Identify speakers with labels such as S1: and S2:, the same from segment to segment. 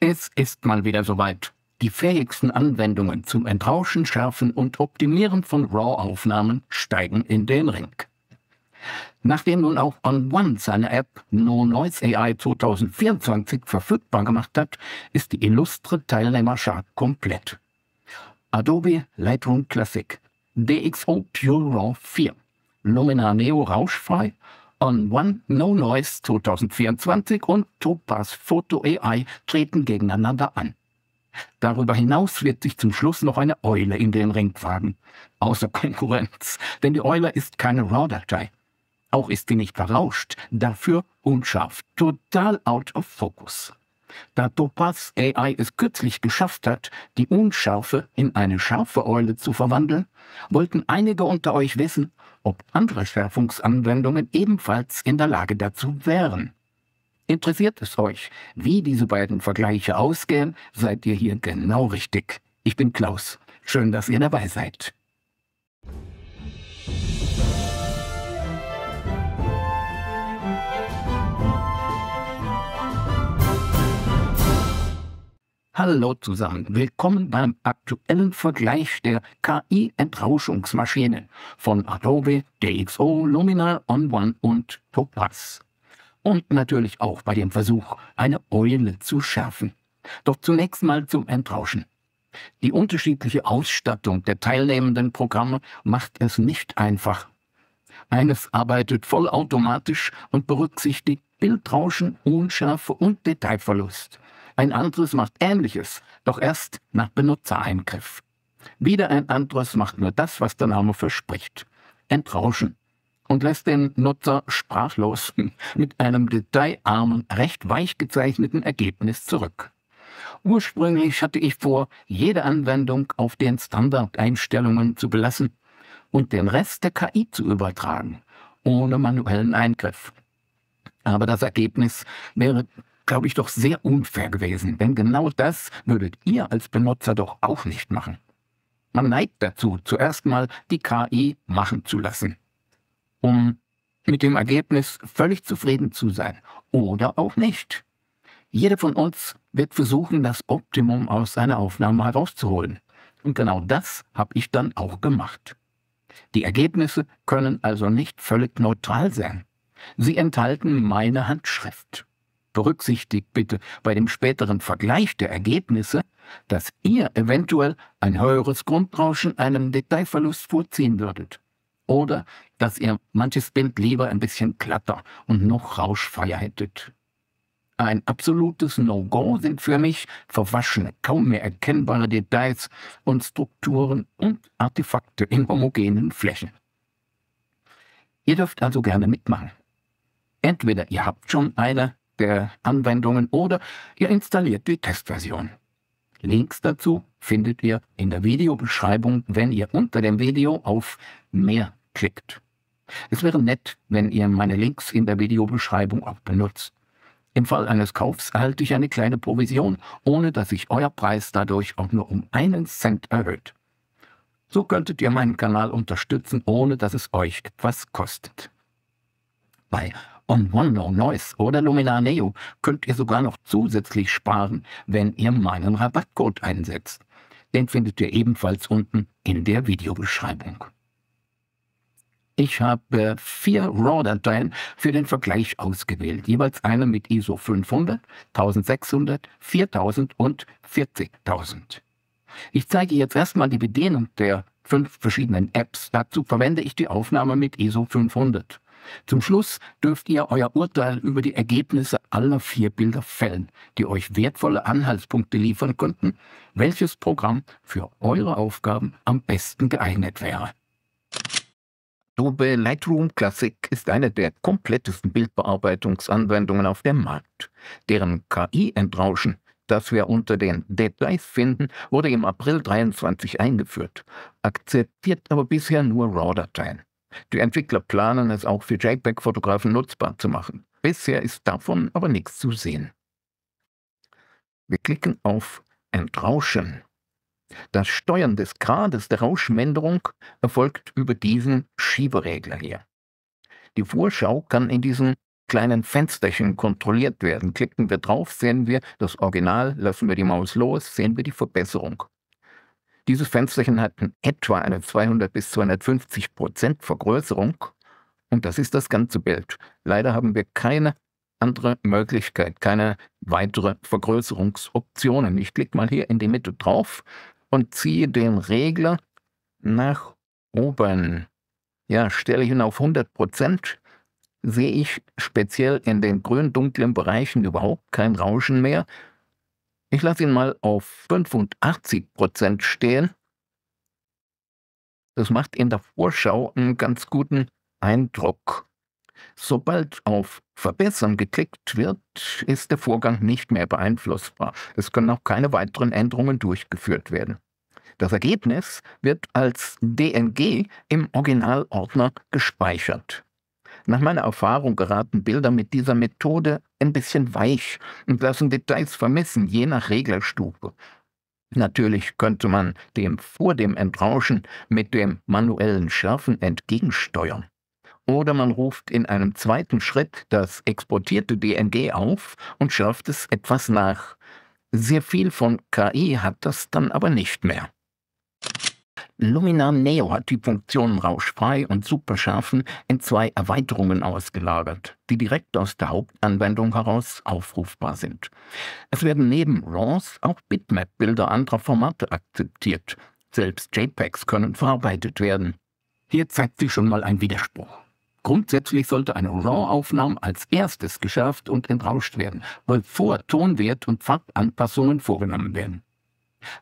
S1: Es ist mal wieder soweit. Die fähigsten Anwendungen zum Entrauschen, Schärfen und Optimieren von RAW-Aufnahmen steigen in den Ring. Nachdem nun auch OnOne seine App No Noise AI 2024 verfügbar gemacht hat, ist die illustre Teilnehmerschar komplett. Adobe Lightroom Classic, DxO Pure RAW 4, Luminar Neo rauschfrei On One, No Noise 2024 und Topaz Photo AI treten gegeneinander an. Darüber hinaus wird sich zum Schluss noch eine Eule in den Ring wagen. Außer Konkurrenz, denn die Eule ist keine RAW-Datei. Auch ist sie nicht verrauscht, dafür unscharf, total out of focus. Da Topaz AI es kürzlich geschafft hat, die Unscharfe in eine scharfe Eule zu verwandeln, wollten einige unter euch wissen, ob andere Schärfungsanwendungen ebenfalls in der Lage dazu wären. Interessiert es euch, wie diese beiden Vergleiche ausgehen, seid ihr hier genau richtig. Ich bin Klaus. Schön, dass ihr dabei seid. Hallo zusammen, willkommen beim aktuellen Vergleich der ki entrauschungsmaschine von Adobe, DxO, Luminar, OnOne und Topaz. Und natürlich auch bei dem Versuch, eine Eule zu schärfen. Doch zunächst mal zum Entrauschen. Die unterschiedliche Ausstattung der teilnehmenden Programme macht es nicht einfach. Eines arbeitet vollautomatisch und berücksichtigt Bildrauschen, Unschärfe und Detailverlust. Ein anderes macht Ähnliches, doch erst nach Benutzereingriff. Wieder ein anderes macht nur das, was der Name verspricht. Entrauschen. Und lässt den Nutzer sprachlos mit einem detailarmen, recht weich gezeichneten Ergebnis zurück. Ursprünglich hatte ich vor, jede Anwendung auf den Standardeinstellungen zu belassen und den Rest der KI zu übertragen, ohne manuellen Eingriff. Aber das Ergebnis wäre glaube ich, doch sehr unfair gewesen, denn genau das würdet ihr als Benutzer doch auch nicht machen. Man neigt dazu, zuerst mal die KI machen zu lassen, um mit dem Ergebnis völlig zufrieden zu sein oder auch nicht. Jeder von uns wird versuchen, das Optimum aus seiner Aufnahme herauszuholen. Und genau das habe ich dann auch gemacht. Die Ergebnisse können also nicht völlig neutral sein. Sie enthalten meine Handschrift. Berücksichtigt bitte bei dem späteren Vergleich der Ergebnisse, dass ihr eventuell ein höheres Grundrauschen einem Detailverlust vorziehen würdet. Oder dass ihr manches Bild lieber ein bisschen glatter und noch rauschfreier hättet. Ein absolutes No-Go sind für mich verwaschene, kaum mehr erkennbare Details und Strukturen und Artefakte in homogenen Flächen. Ihr dürft also gerne mitmachen. Entweder ihr habt schon eine der Anwendungen oder ihr installiert die Testversion. Links dazu findet ihr in der Videobeschreibung, wenn ihr unter dem Video auf Mehr klickt. Es wäre nett, wenn ihr meine Links in der Videobeschreibung auch benutzt. Im Fall eines Kaufs erhalte ich eine kleine Provision, ohne dass sich euer Preis dadurch auch nur um einen Cent erhöht. So könntet ihr meinen Kanal unterstützen, ohne dass es euch etwas kostet. Bei und Wonder Noise oder Luminar Neo könnt ihr sogar noch zusätzlich sparen, wenn ihr meinen Rabattcode einsetzt. Den findet ihr ebenfalls unten in der Videobeschreibung. Ich habe vier RAW-Dateien für den Vergleich ausgewählt, jeweils eine mit ISO 500, 1600, 4000 und 40000. Ich zeige jetzt erstmal die Bedienung der fünf verschiedenen Apps. Dazu verwende ich die Aufnahme mit ISO 500. Zum Schluss dürft ihr euer Urteil über die Ergebnisse aller vier Bilder fällen, die euch wertvolle Anhaltspunkte liefern könnten, welches Programm für eure Aufgaben am besten geeignet wäre. Adobe Lightroom Classic ist eine der komplettesten Bildbearbeitungsanwendungen auf dem Markt. Deren KI-Entrauschen, das wir unter den Details finden, wurde im April 23 eingeführt, akzeptiert aber bisher nur RAW-Dateien. Die Entwickler planen es auch für JPEG-Fotografen nutzbar zu machen. Bisher ist davon aber nichts zu sehen. Wir klicken auf Entrauschen. Das Steuern des Grades der Rauschminderung erfolgt über diesen Schieberegler hier. Die Vorschau kann in diesen kleinen Fensterchen kontrolliert werden. Klicken wir drauf, sehen wir das Original, lassen wir die Maus los, sehen wir die Verbesserung. Diese Fensterchen hatten etwa eine 200 bis 250 Prozent Vergrößerung und das ist das ganze Bild. Leider haben wir keine andere Möglichkeit, keine weitere Vergrößerungsoptionen. Ich klicke mal hier in die Mitte drauf und ziehe den Regler nach oben. Ja, stelle ich ihn auf 100 Prozent, sehe ich speziell in den grün-dunklen Bereichen überhaupt kein Rauschen mehr. Ich lasse ihn mal auf 85 Prozent stehen. Das macht in der Vorschau einen ganz guten Eindruck. Sobald auf Verbessern geklickt wird, ist der Vorgang nicht mehr beeinflussbar. Es können auch keine weiteren Änderungen durchgeführt werden. Das Ergebnis wird als DNG im Originalordner gespeichert. Nach meiner Erfahrung geraten Bilder mit dieser Methode ein bisschen weich und lassen Details vermissen, je nach Reglerstufe. Natürlich könnte man dem vor dem Entrauschen mit dem manuellen Schärfen entgegensteuern. Oder man ruft in einem zweiten Schritt das exportierte DNG auf und schärft es etwas nach. Sehr viel von KI e hat das dann aber nicht mehr. Luminar Neo hat die Funktionen rauschfrei und superscharfen in zwei Erweiterungen ausgelagert, die direkt aus der Hauptanwendung heraus aufrufbar sind. Es werden neben RAWs auch Bitmap-Bilder anderer Formate akzeptiert. Selbst JPEGs können verarbeitet werden. Hier zeigt sich schon mal ein Widerspruch. Grundsätzlich sollte eine RAW-Aufnahme als erstes geschärft und entrauscht werden, bevor Tonwert und Farbanpassungen vorgenommen werden.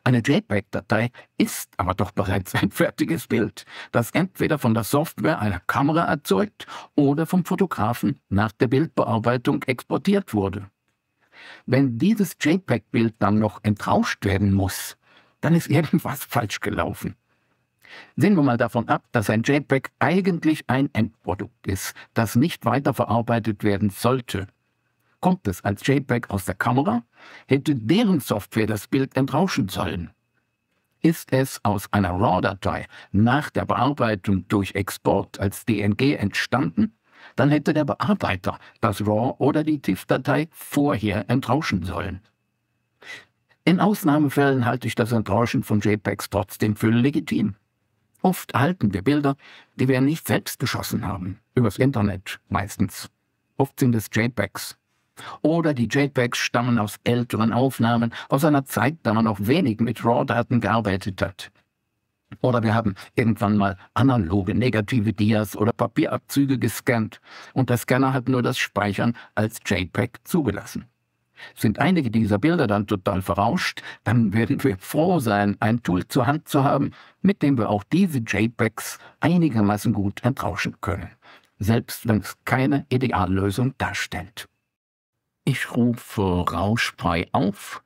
S1: Eine JPEG-Datei ist aber doch bereits ein fertiges Bild, das entweder von der Software einer Kamera erzeugt oder vom Fotografen nach der Bildbearbeitung exportiert wurde. Wenn dieses JPEG-Bild dann noch entrauscht werden muss, dann ist irgendwas falsch gelaufen. Sehen wir mal davon ab, dass ein JPEG eigentlich ein Endprodukt ist, das nicht weiterverarbeitet werden sollte kommt es als JPEG aus der Kamera, hätte deren Software das Bild entrauschen sollen. Ist es aus einer RAW-Datei nach der Bearbeitung durch Export als DNG entstanden, dann hätte der Bearbeiter das RAW oder die TIFF-Datei vorher entrauschen sollen. In Ausnahmefällen halte ich das Entrauschen von JPEGs trotzdem für legitim. Oft erhalten wir Bilder, die wir nicht selbst geschossen haben, übers Internet meistens. Oft sind es JPEGs, oder die JPEGs stammen aus älteren Aufnahmen, aus einer Zeit, da man noch wenig mit RAW-Daten gearbeitet hat. Oder wir haben irgendwann mal analoge negative Dias oder Papierabzüge gescannt und der Scanner hat nur das Speichern als JPEG zugelassen. Sind einige dieser Bilder dann total verrauscht, dann werden wir froh sein, ein Tool zur Hand zu haben, mit dem wir auch diese JPEGs einigermaßen gut entrauschen können, selbst wenn es keine Ideallösung darstellt. Ich rufe Rauschpei auf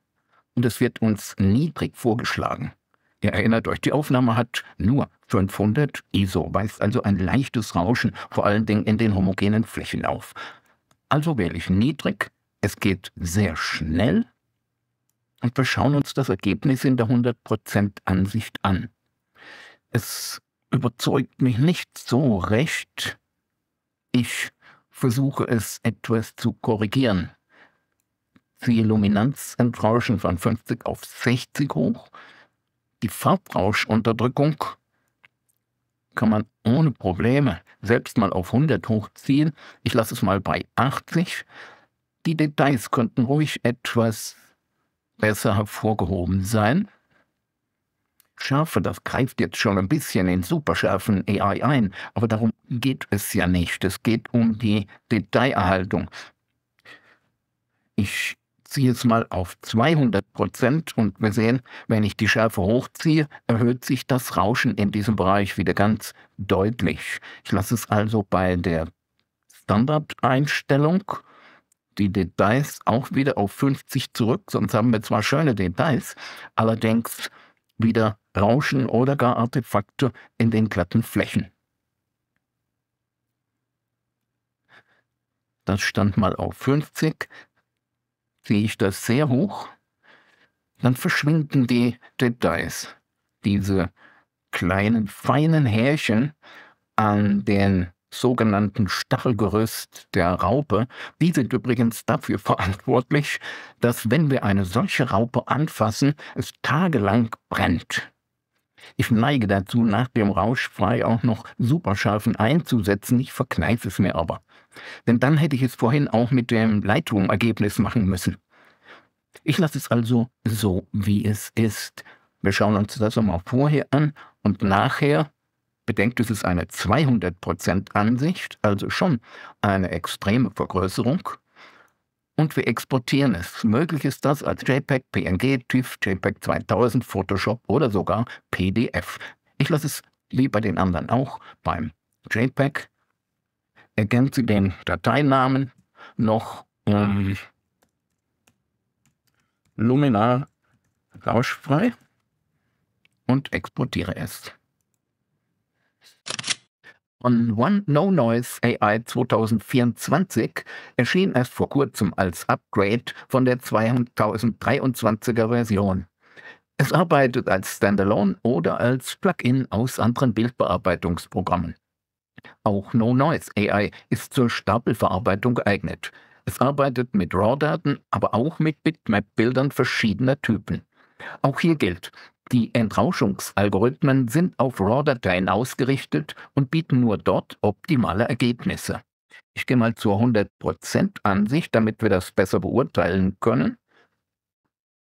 S1: und es wird uns niedrig vorgeschlagen. Ihr erinnert euch, die Aufnahme hat nur 500 ISO, weist also ein leichtes Rauschen, vor allen Dingen in den homogenen Flächen auf. Also wähle ich niedrig, es geht sehr schnell und wir schauen uns das Ergebnis in der 100% Ansicht an. Es überzeugt mich nicht so recht. Ich versuche es etwas zu korrigieren die Luminanzentrauschen von 50 auf 60 hoch. Die Farbrauschunterdrückung kann man ohne Probleme selbst mal auf 100 hochziehen. Ich lasse es mal bei 80. Die Details könnten ruhig etwas besser hervorgehoben sein. Schärfe, das greift jetzt schon ein bisschen in superscharfen AI ein, aber darum geht es ja nicht. Es geht um die Detailerhaltung. Ich ziehe es mal auf 200 Prozent und wir sehen, wenn ich die Schärfe hochziehe, erhöht sich das Rauschen in diesem Bereich wieder ganz deutlich. Ich lasse es also bei der Standardeinstellung die Details auch wieder auf 50 zurück, sonst haben wir zwar schöne Details, allerdings wieder Rauschen oder gar Artefakte in den glatten Flächen. Das stand mal auf 50 ziehe ich das sehr hoch, dann verschwinden die Details, diese kleinen, feinen Härchen an den sogenannten Stachelgerüst der Raupe. Die sind übrigens dafür verantwortlich, dass wenn wir eine solche Raupe anfassen, es tagelang brennt. Ich neige dazu, nach dem Rausch frei auch noch superscharfen einzusetzen, ich verkneife es mir aber. Denn dann hätte ich es vorhin auch mit dem Lightroom-Ergebnis machen müssen. Ich lasse es also so, wie es ist. Wir schauen uns das einmal vorher an und nachher. Bedenkt, es ist eine 200% Ansicht, also schon eine extreme Vergrößerung und wir exportieren es. Möglich ist das als JPEG, PNG, TIFF, JPEG 2000, Photoshop oder sogar PDF. Ich lasse es wie bei den anderen auch beim JPEG. Ergänze den Dateinamen noch um Luminar rauschfrei und exportiere es von One No Noise AI 2024 erschien erst vor kurzem als Upgrade von der 2023er Version. Es arbeitet als Standalone oder als Plugin aus anderen Bildbearbeitungsprogrammen. Auch No Noise AI ist zur Stapelverarbeitung geeignet. Es arbeitet mit RAW-Daten, aber auch mit Bitmap-Bildern verschiedener Typen. Auch hier gilt, die Entrauschungsalgorithmen sind auf RAW-Dateien ausgerichtet und bieten nur dort optimale Ergebnisse. Ich gehe mal zur 100% Ansicht, damit wir das besser beurteilen können.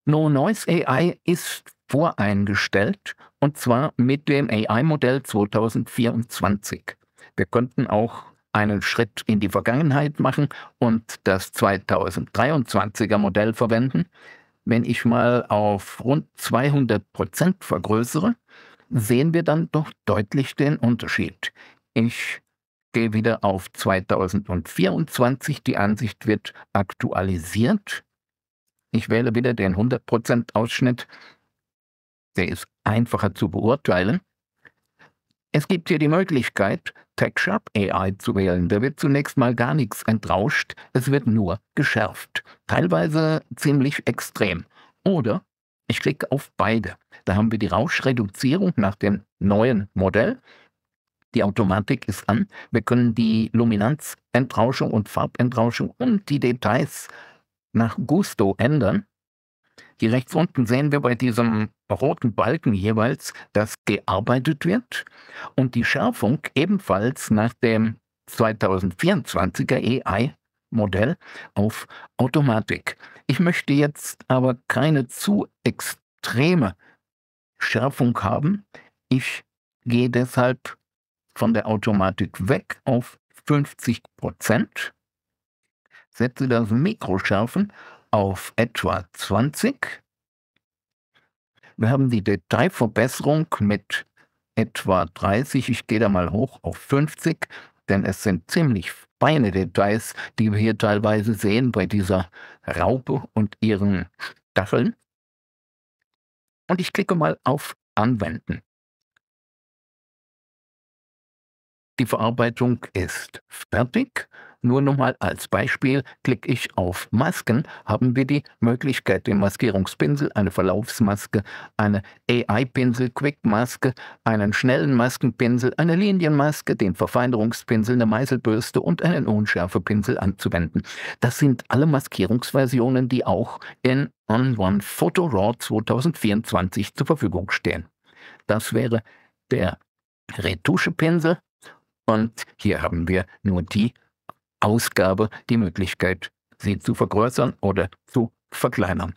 S1: No Noise AI ist voreingestellt und zwar mit dem AI-Modell 2024. Wir könnten auch einen Schritt in die Vergangenheit machen und das 2023er Modell verwenden wenn ich mal auf rund 200 Prozent vergrößere, sehen wir dann doch deutlich den Unterschied. Ich gehe wieder auf 2024, die Ansicht wird aktualisiert. Ich wähle wieder den 100% Ausschnitt, der ist einfacher zu beurteilen. Es gibt hier die Möglichkeit, TechShop AI zu wählen. Da wird zunächst mal gar nichts entrauscht, es wird nur geschärft. Teilweise ziemlich extrem. Oder ich klicke auf beide. Da haben wir die Rauschreduzierung nach dem neuen Modell. Die Automatik ist an. Wir können die Luminanzentrauschung und Farbentrauschung und die Details nach Gusto ändern. Hier rechts unten sehen wir bei diesem roten Balken jeweils, dass gearbeitet wird und die Schärfung ebenfalls nach dem 2024er AI-Modell e auf Automatik. Ich möchte jetzt aber keine zu extreme Schärfung haben. Ich gehe deshalb von der Automatik weg auf 50 Prozent, setze das Mikroschärfen auf etwa 20 wir haben die Detailverbesserung mit etwa 30, ich gehe da mal hoch auf 50, denn es sind ziemlich feine Details, die wir hier teilweise sehen bei dieser Raupe und ihren Stacheln. Und ich klicke mal auf Anwenden. Die Verarbeitung ist fertig nur nochmal als Beispiel klicke ich auf Masken, haben wir die Möglichkeit, den Maskierungspinsel, eine Verlaufsmaske, eine AI-Pinsel, Quick-Maske, einen schnellen Maskenpinsel, eine Linienmaske, den Verfeinerungspinsel, eine Meißelbürste und einen Unschärfepinsel anzuwenden. Das sind alle Maskierungsversionen, die auch in On One Photo Raw 2024 zur Verfügung stehen. Das wäre der Retuschepinsel und hier haben wir nur die Ausgabe die Möglichkeit, sie zu vergrößern oder zu verkleinern.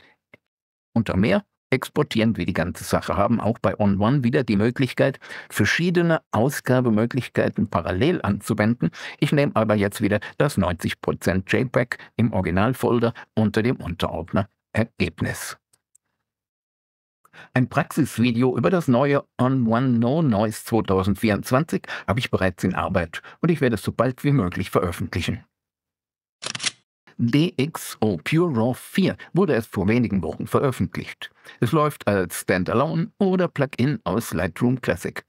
S1: Unter mehr exportieren wir die ganze Sache, haben auch bei OnOne wieder die Möglichkeit, verschiedene Ausgabemöglichkeiten parallel anzuwenden. Ich nehme aber jetzt wieder das 90% JPEG im Originalfolder unter dem Unterordner Ergebnis. Ein Praxisvideo über das neue On-One No Noise 2024 habe ich bereits in Arbeit und ich werde es so bald wie möglich veröffentlichen. DXO Pure Raw 4 wurde erst vor wenigen Wochen veröffentlicht. Es läuft als Standalone oder Plugin aus Lightroom Classic.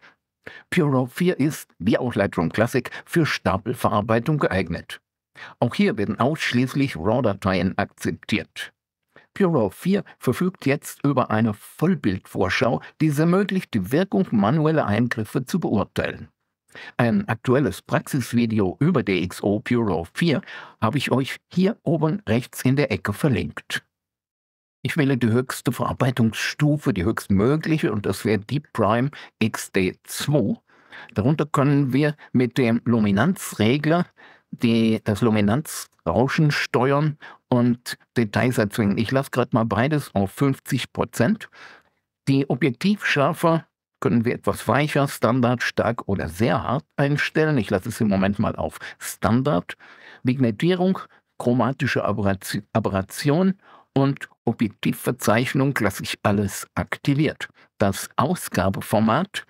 S1: Pure Raw 4 ist, wie auch Lightroom Classic, für Stapelverarbeitung geeignet. Auch hier werden ausschließlich RAW-Dateien akzeptiert. Bureau 4 verfügt jetzt über eine Vollbildvorschau, die es ermöglicht, die Wirkung manueller Eingriffe zu beurteilen. Ein aktuelles Praxisvideo über DxO Bureau 4 habe ich euch hier oben rechts in der Ecke verlinkt. Ich wähle die höchste Verarbeitungsstufe, die höchstmögliche, und das wäre Deep Prime XD2. Darunter können wir mit dem Luminanzregler die das Luminanzrauschen steuern und Details erzwingen. Ich lasse gerade mal beides auf 50 Prozent. Die Objektivschärfe können wir etwas weicher, Standard, stark oder sehr hart einstellen. Ich lasse es im Moment mal auf Standard. Vignettierung, chromatische Aberration und Objektivverzeichnung lasse ich alles aktiviert. Das Ausgabeformat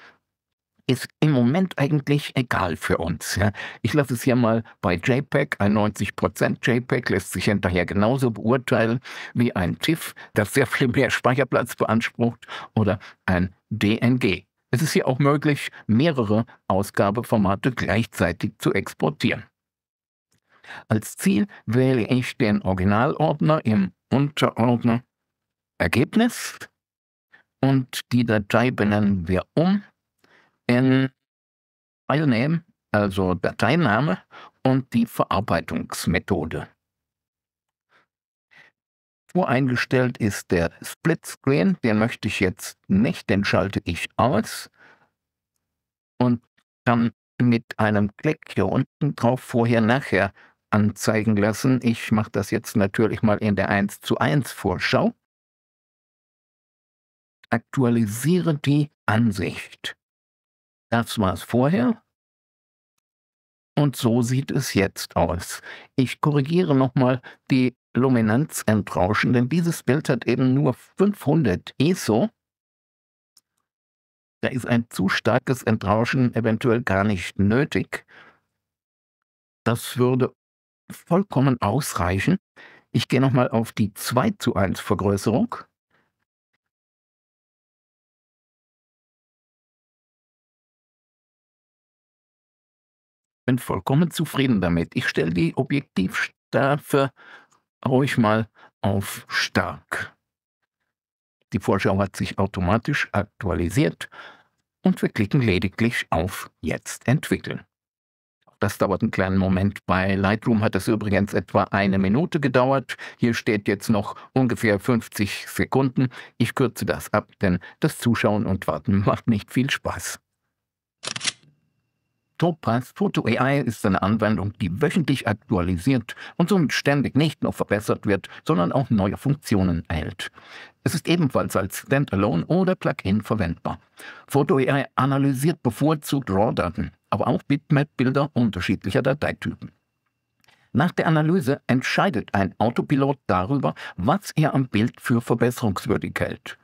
S1: ist im Moment eigentlich egal für uns. Ja. Ich lasse es hier mal bei JPEG, ein 90% JPEG lässt sich hinterher genauso beurteilen wie ein TIFF, das sehr viel mehr Speicherplatz beansprucht, oder ein DNG. Es ist hier auch möglich, mehrere Ausgabeformate gleichzeitig zu exportieren. Als Ziel wähle ich den Originalordner im Unterordner Ergebnis und die Datei benennen wir um in Filename, also Dateiname und die Verarbeitungsmethode. Voreingestellt ist der Split Screen, den möchte ich jetzt nicht, den schalte ich aus und kann mit einem Klick hier unten drauf vorher nachher anzeigen lassen. Ich mache das jetzt natürlich mal in der 1 zu 1 Vorschau. Aktualisiere die Ansicht. Das war es vorher. Und so sieht es jetzt aus. Ich korrigiere nochmal die Luminanzentrauschen, denn dieses Bild hat eben nur 500 ESO. Da ist ein zu starkes Entrauschen eventuell gar nicht nötig. Das würde vollkommen ausreichen. Ich gehe nochmal auf die 2 zu 1 Vergrößerung. bin vollkommen zufrieden damit. Ich stelle die Objektivstafe ruhig mal auf stark. Die Vorschau hat sich automatisch aktualisiert und wir klicken lediglich auf Jetzt entwickeln. Das dauert einen kleinen Moment. Bei Lightroom hat das übrigens etwa eine Minute gedauert. Hier steht jetzt noch ungefähr 50 Sekunden. Ich kürze das ab, denn das Zuschauen und Warten macht nicht viel Spaß. Topaz Photo AI ist eine Anwendung, die wöchentlich aktualisiert und somit ständig nicht nur verbessert wird, sondern auch neue Funktionen erhält. Es ist ebenfalls als Standalone oder Plugin verwendbar. Photo AI analysiert bevorzugt RAW-Daten, aber auch Bitmap-Bilder unterschiedlicher Dateitypen. Nach der Analyse entscheidet ein Autopilot darüber, was er am Bild für verbesserungswürdig hält.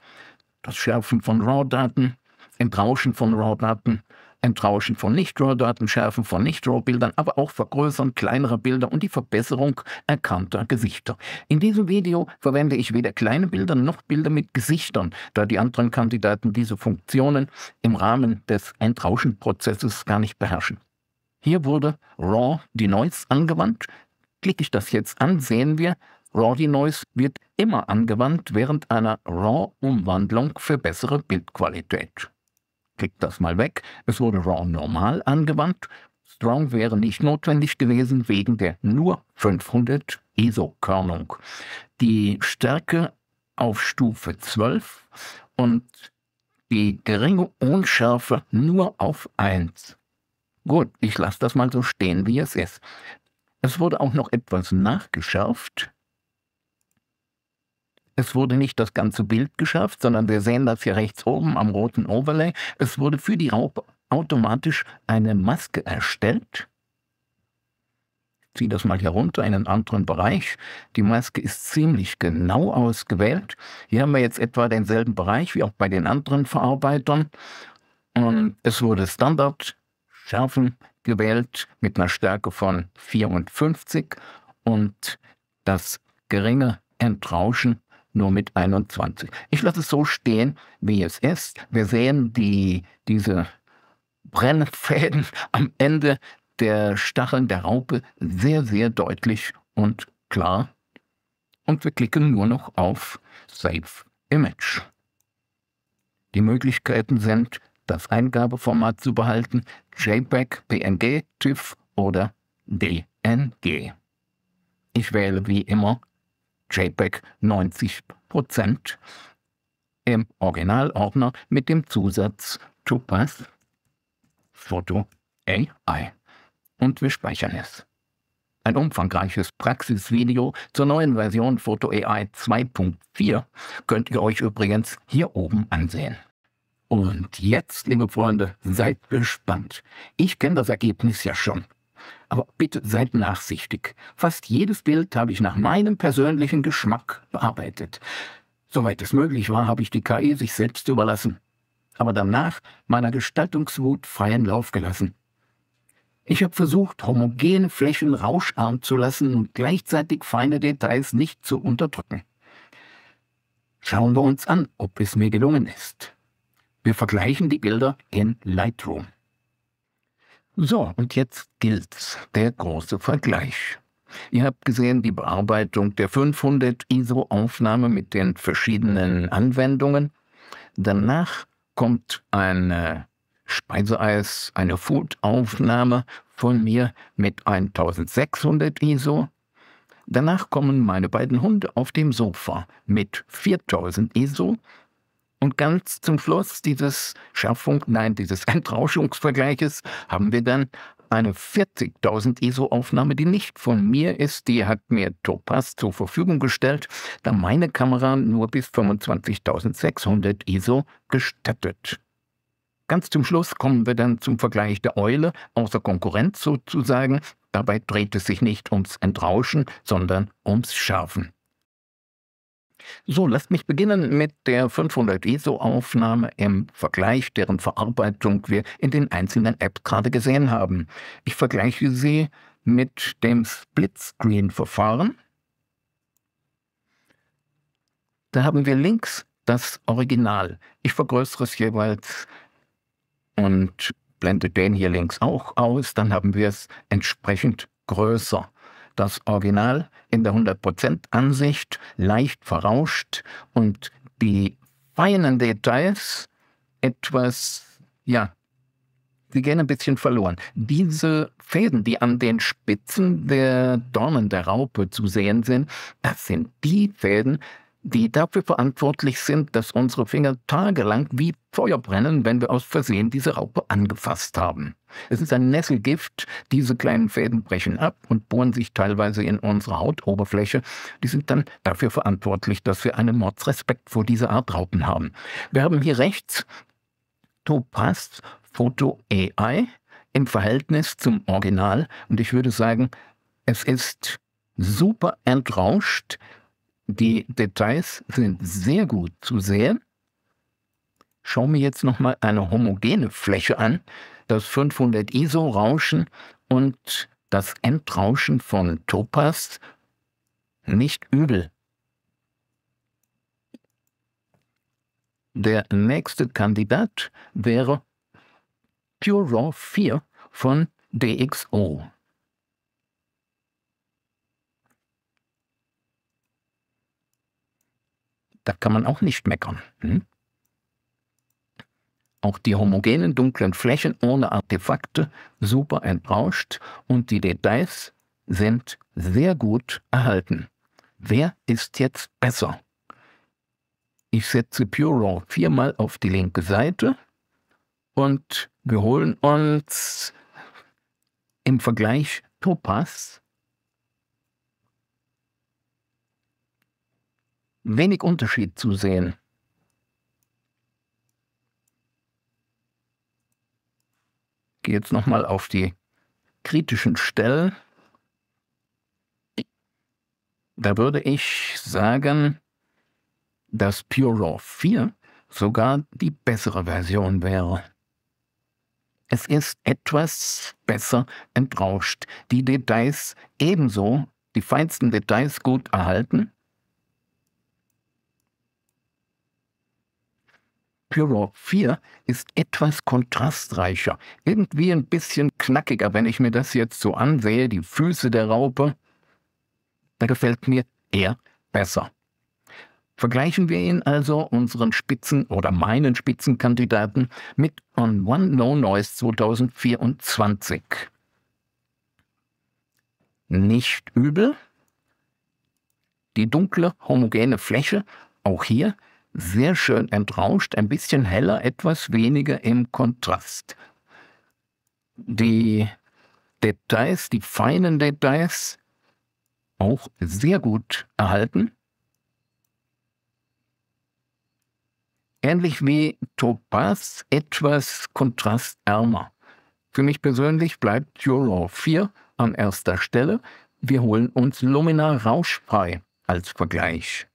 S1: Das Schärfen von RAW-Daten, Entrauschen von RAW-Daten, Entrauschen von Nicht-RAW-Daten, Schärfen von Nicht-RAW-Bildern, aber auch Vergrößern kleinerer Bilder und die Verbesserung erkannter Gesichter. In diesem Video verwende ich weder kleine Bilder noch Bilder mit Gesichtern, da die anderen Kandidaten diese Funktionen im Rahmen des Entrauschen-Prozesses gar nicht beherrschen. Hier wurde RAW Denoise angewandt. Klicke ich das jetzt an, sehen wir, RAW Denoise wird immer angewandt während einer RAW-Umwandlung für bessere Bildqualität klickt das mal weg. Es wurde Raw normal angewandt. Strong wäre nicht notwendig gewesen wegen der nur 500 ISO-Körnung. Die Stärke auf Stufe 12 und die geringe Unschärfe nur auf 1. Gut, ich lasse das mal so stehen, wie es ist. Es wurde auch noch etwas nachgeschärft, es wurde nicht das ganze Bild geschafft, sondern wir sehen das hier rechts oben am roten Overlay. Es wurde für die Raupe automatisch eine Maske erstellt. Ich ziehe das mal hier runter in einen anderen Bereich. Die Maske ist ziemlich genau ausgewählt. Hier haben wir jetzt etwa denselben Bereich wie auch bei den anderen Verarbeitern. Und mhm. es wurde Standard, Schärfen gewählt mit einer Stärke von 54 und das geringe Entrauschen nur mit 21. Ich lasse es so stehen, wie es ist. Wir sehen die, diese Brennfäden am Ende der Stacheln der Raupe sehr, sehr deutlich und klar. Und wir klicken nur noch auf Save Image. Die Möglichkeiten sind, das Eingabeformat zu behalten, JPEG, PNG, TIFF oder DNG. Ich wähle wie immer JPEG 90% im Originalordner mit dem Zusatz to path Foto AI und wir speichern es. Ein umfangreiches Praxisvideo zur neuen Version Photo AI 2.4 könnt ihr euch übrigens hier oben ansehen. Und jetzt, liebe Freunde, seid gespannt. Ich kenne das Ergebnis ja schon. Aber bitte seid nachsichtig. Fast jedes Bild habe ich nach meinem persönlichen Geschmack bearbeitet. Soweit es möglich war, habe ich die KI sich selbst überlassen. Aber danach meiner Gestaltungswut freien Lauf gelassen. Ich habe versucht, homogene Flächen rauscharm zu lassen und gleichzeitig feine Details nicht zu unterdrücken. Schauen wir uns an, ob es mir gelungen ist. Wir vergleichen die Bilder in Lightroom. So, und jetzt gilt's, der große Vergleich. Ihr habt gesehen, die Bearbeitung der 500 ISO-Aufnahme mit den verschiedenen Anwendungen. Danach kommt eine Speiseeis, eine Food-Aufnahme von mir mit 1600 ISO. Danach kommen meine beiden Hunde auf dem Sofa mit 4000 ISO und ganz zum Schluss dieses Schaffung, nein, dieses Entrauschungsvergleiches haben wir dann eine 40.000 ISO-Aufnahme, die nicht von mir ist, die hat mir Topaz zur Verfügung gestellt, da meine Kamera nur bis 25.600 ISO gestattet. Ganz zum Schluss kommen wir dann zum Vergleich der Eule, außer Konkurrenz sozusagen. Dabei dreht es sich nicht ums Entrauschen, sondern ums Schärfen. So, lasst mich beginnen mit der 500 ISO-Aufnahme im Vergleich, deren Verarbeitung wir in den einzelnen Apps gerade gesehen haben. Ich vergleiche sie mit dem Split-Screen-Verfahren. Da haben wir links das Original. Ich vergrößere es jeweils und blende den hier links auch aus. Dann haben wir es entsprechend größer das Original in der 100%-Ansicht leicht verrauscht und die feinen Details etwas, ja, sie gehen ein bisschen verloren. Diese Fäden, die an den Spitzen der Dornen der Raupe zu sehen sind, das sind die Fäden, die dafür verantwortlich sind, dass unsere Finger tagelang wie Feuer brennen, wenn wir aus Versehen diese Raupe angefasst haben. Es ist ein Nesselgift, diese kleinen Fäden brechen ab und bohren sich teilweise in unsere Hautoberfläche. Die sind dann dafür verantwortlich, dass wir einen Mordsrespekt vor dieser Art Raupen haben. Wir haben hier rechts Topaz Photo AI im Verhältnis zum Original und ich würde sagen, es ist super entrauscht, die mhm. Details sind sehr gut zu sehen. Schau mir jetzt nochmal eine homogene Fläche an, das 500 ISO-Rauschen und das Endrauschen von Topaz nicht übel. Der nächste Kandidat wäre Pure Raw 4 von DXO. Da kann man auch nicht meckern. Hm? Auch die homogenen dunklen Flächen ohne Artefakte super entbrauscht und die Details sind sehr gut erhalten. Wer ist jetzt besser? Ich setze Pure Raw viermal auf die linke Seite und wir holen uns im Vergleich Topaz wenig Unterschied zu sehen. Gehe jetzt nochmal auf die kritischen Stellen. Da würde ich sagen, dass Pure Raw 4 sogar die bessere Version wäre. Es ist etwas besser entrauscht, die Details ebenso, die feinsten Details gut erhalten Bureau 4 ist etwas kontrastreicher, irgendwie ein bisschen knackiger, wenn ich mir das jetzt so ansehe, die Füße der Raupe. Da gefällt mir er besser. Vergleichen wir ihn also, unseren Spitzen- oder meinen Spitzenkandidaten, mit On One No Noise 2024. Nicht übel. Die dunkle, homogene Fläche, auch hier, sehr schön entrauscht, ein bisschen heller, etwas weniger im Kontrast. Die Details, die feinen Details, auch sehr gut erhalten. Ähnlich wie Topaz etwas kontrastärmer. Für mich persönlich bleibt Euro 4 an erster Stelle. Wir holen uns Lumina Rauschfrei als Vergleich.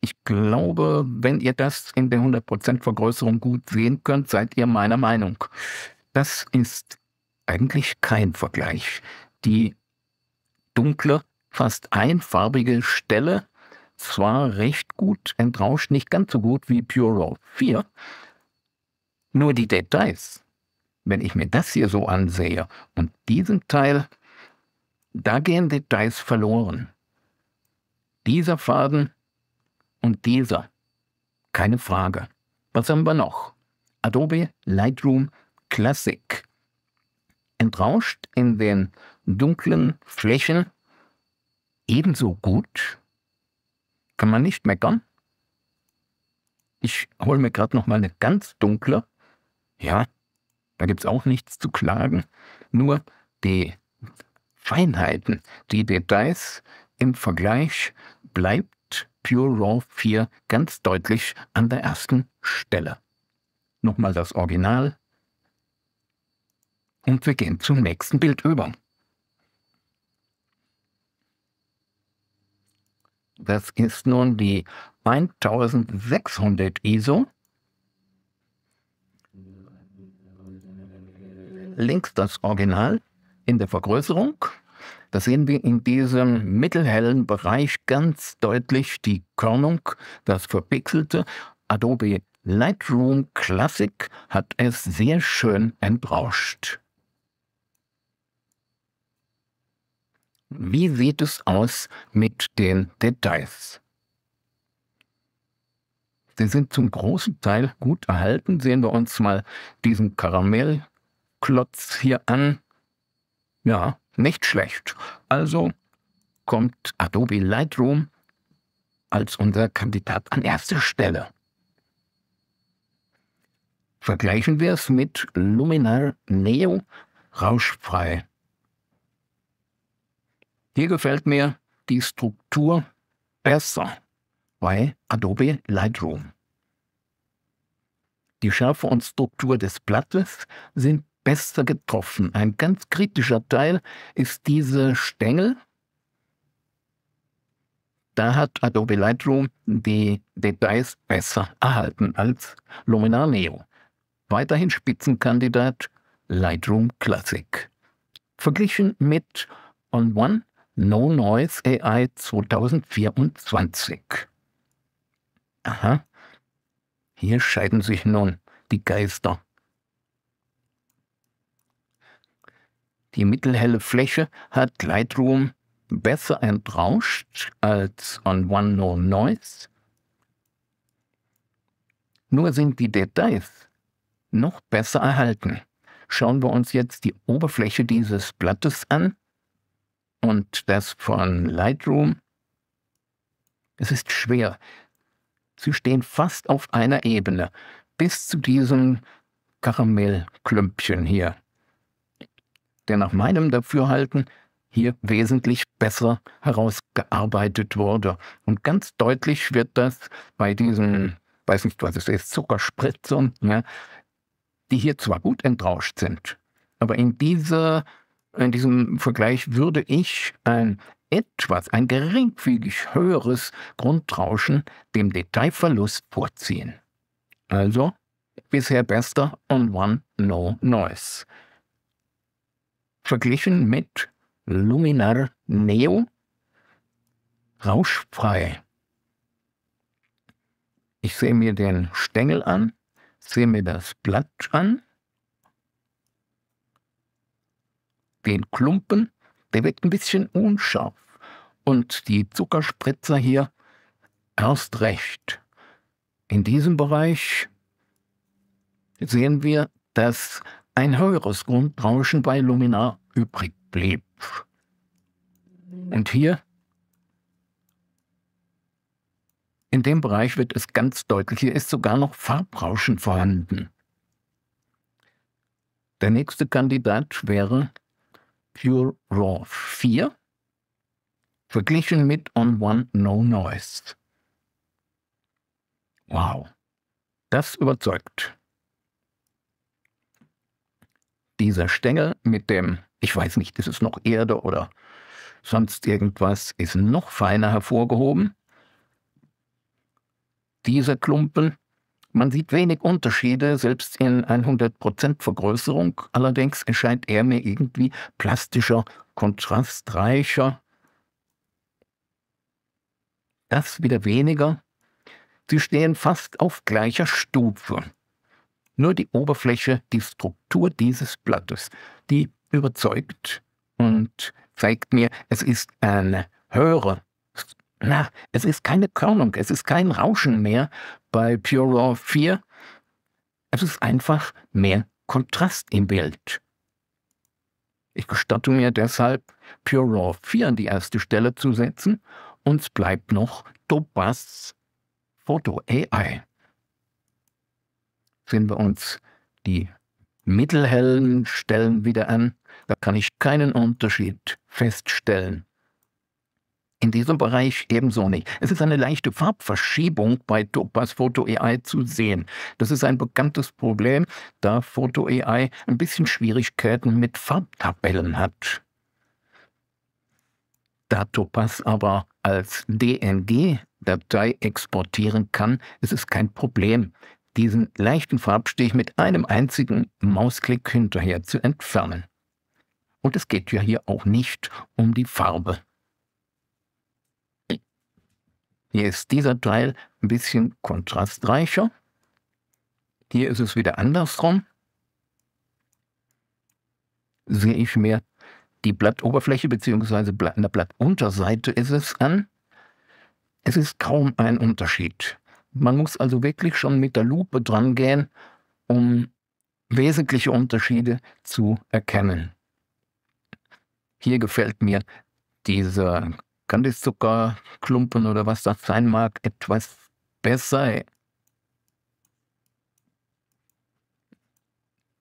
S1: Ich glaube, wenn ihr das in der 100% Vergrößerung gut sehen könnt, seid ihr meiner Meinung. Das ist eigentlich kein Vergleich. Die dunkle, fast einfarbige Stelle zwar recht gut entrauscht, nicht ganz so gut wie Pure Raw 4, nur die Details. Wenn ich mir das hier so ansehe und diesen Teil, da gehen Details verloren. Dieser Faden und dieser. Keine Frage. Was haben wir noch? Adobe Lightroom Classic. Entrauscht in den dunklen Flächen ebenso gut. Kann man nicht meckern. Ich hole mir gerade nochmal eine ganz dunkle. Ja, da gibt es auch nichts zu klagen. Nur die Feinheiten, die Details im Vergleich bleibt Pure Raw 4 ganz deutlich an der ersten Stelle. Nochmal das Original. Und wir gehen zum nächsten Bild über. Das ist nun die 1600 ISO. Links das Original in der Vergrößerung da sehen wir in diesem mittelhellen Bereich ganz deutlich die Körnung, das Verpixelte. Adobe Lightroom Classic hat es sehr schön entbrauscht. Wie sieht es aus mit den Details? Sie sind zum großen Teil gut erhalten. Sehen wir uns mal diesen Karamellklotz hier an. Ja, nicht schlecht. Also kommt Adobe Lightroom als unser Kandidat an erster Stelle. Vergleichen wir es mit Luminar Neo rauschfrei. Hier gefällt mir die Struktur besser bei Adobe Lightroom. Die Schärfe und Struktur des Blattes sind besser getroffen. Ein ganz kritischer Teil ist diese Stängel. Da hat Adobe Lightroom die Details besser erhalten als Luminar Neo. Weiterhin Spitzenkandidat Lightroom Classic. Verglichen mit On One No Noise AI 2024. Aha, hier scheiden sich nun die Geister. Die mittelhelle Fläche hat Lightroom besser entrauscht als on One No Noise. Nur sind die Details noch besser erhalten. Schauen wir uns jetzt die Oberfläche dieses Blattes an und das von Lightroom. Es ist schwer. Sie stehen fast auf einer Ebene bis zu diesem Karamellklümpchen hier der nach meinem Dafürhalten hier wesentlich besser herausgearbeitet wurde. Und ganz deutlich wird das bei diesen, weiß nicht, was es ist, Zuckerspritzen, ja, die hier zwar gut entrauscht sind, aber in, diese, in diesem Vergleich würde ich ein etwas, ein geringfügig höheres Grundrauschen dem Detailverlust vorziehen. Also bisher bester on one no noise verglichen mit Luminar Neo rauschfrei. Ich sehe mir den Stängel an, sehe mir das Blatt an, den Klumpen, der wird ein bisschen unscharf. Und die Zuckerspritzer hier erst recht. In diesem Bereich sehen wir, dass ein höheres Grundrauschen bei Luminar übrig blieb. Und hier, in dem Bereich wird es ganz deutlich, hier ist sogar noch Farbrauschen vorhanden. Der nächste Kandidat wäre Pure Raw 4, verglichen mit On One No Noise. Wow, das überzeugt dieser Stängel mit dem, ich weiß nicht, ist es noch Erde oder sonst irgendwas, ist noch feiner hervorgehoben. Dieser Klumpen, man sieht wenig Unterschiede, selbst in 100% Vergrößerung. Allerdings erscheint er mir irgendwie plastischer, kontrastreicher. Das wieder weniger. Sie stehen fast auf gleicher Stufe. Nur die Oberfläche, die Struktur dieses Blattes, die überzeugt und zeigt mir, es ist eine höhere na, es ist keine Körnung, es ist kein Rauschen mehr bei Pure Raw 4. Es ist einfach mehr Kontrast im Bild. Ich gestatte mir deshalb, Pure Raw 4 an die erste Stelle zu setzen. Uns bleibt noch Topaz Photo AI sehen wir uns die mittelhellen Stellen wieder an. Da kann ich keinen Unterschied feststellen. In diesem Bereich ebenso nicht. Es ist eine leichte Farbverschiebung bei Topaz Photo AI zu sehen. Das ist ein bekanntes Problem, da Photo AI ein bisschen Schwierigkeiten mit Farbtabellen hat. Da Topaz aber als DNG-Datei exportieren kann, ist es kein Problem diesen leichten Farbstich mit einem einzigen Mausklick hinterher zu entfernen. Und es geht ja hier auch nicht um die Farbe. Hier ist dieser Teil ein bisschen kontrastreicher. Hier ist es wieder andersrum. Sehe ich mir die Blattoberfläche bzw. an der Blattunterseite ist es an. Es ist kaum ein Unterschied. Man muss also wirklich schon mit der Lupe dran gehen, um wesentliche Unterschiede zu erkennen. Hier gefällt mir dieser Kandiszuckerklumpen oder was das sein mag, etwas besser.